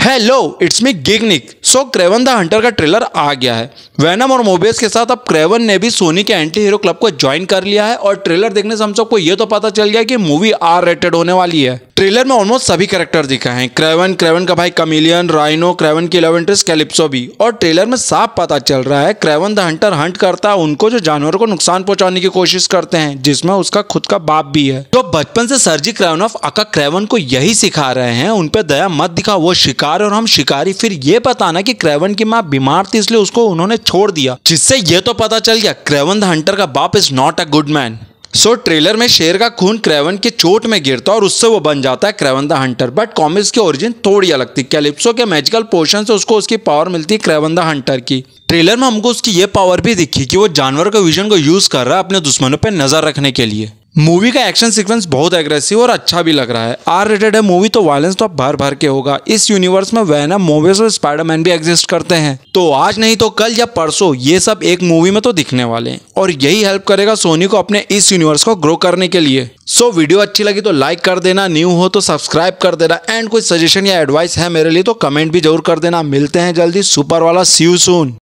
hello it's me गिगनिक so Kraven the hunter का trailer आ गया है वैनम और मोबियस के साथ अब क्रेवन ने भी सोनी के एंटी हीरो क्लब को ज्वाइन कर लिया है और ट्रेलर देखने से हम सबको ये तो पता चल गया कि मूवी आर रेटेड होने वाली है ट्रेलर में ऑलमोस्ट सभी कैरेक्टर दिखा हैं क्रेवन क्रेवन का भाई कमिलियन राइनो क्रेवन की इलेवन ट्रेस कैलिप्सो भी और ट्रेलर में साफ पता चल रहा है क्रेवन द हंटर हंट करता है उनको जो जानवरों को नुकसान पहुंचाने की कोशिश करते हैं जिसमें उसका खुद का बाप भी है तो बचपन से Sergei Kravinoff aka Kraven को यही सिखा रहे हैं उनपे दया मत दिखा वो शिकार शिकार और हम शिकारी फिर ये बताना कि क्रेवन की माँ बीमार थी इसलिए उसको उन्होंने छोड़ दिया जिससे ये तो पता चल गया क्रेवन द हंटर का बाप is not a good man so so, trailer में शेर का खून क्रेवन के चोट में गिरता है और उससे वो बन जाता है Kraven the hunter but comics की ओरिजिन थोड़ी अलग थी कैलिप्सो के मैजिकल पोर्शन से उसको उसकी पावर मिलती है क्रेवन द हंटर की ट्रेलर में हमको उसकी ये पावर भी दिखी कि वो जानवर के विजन को यूज़ कर रहा है अपने दुश्मनों पर नज़र रखने के लिए मूवी का एक्शन सीक्वेंस बहुत एग्रेसिव और अच्छा भी लग रहा है आर रेटेड है मूवी तो वायलेंस तो भर भर के होगा इस यूनिवर्स में ना मोबियस और स्पाइडरमैन भी एग्जिस्ट करते हैं तो आज नहीं तो कल या परसों ये सब एक मूवी में तो दिखने वाले हैं और यही हेल्प करेगा सोनी को अपने इस यूनिवर्स को ग्रो करने के लिए सो so, वीडियो अच्छी लगी तो लाइक कर देना न्यू हो तो सब्सक्राइब कर देना एंड कोई सजेशन या एडवाइस है मेरे लिए तो कमेंट भी जरूर कर देना मिलते हैं जल्दी सुपर वाला सी यू सून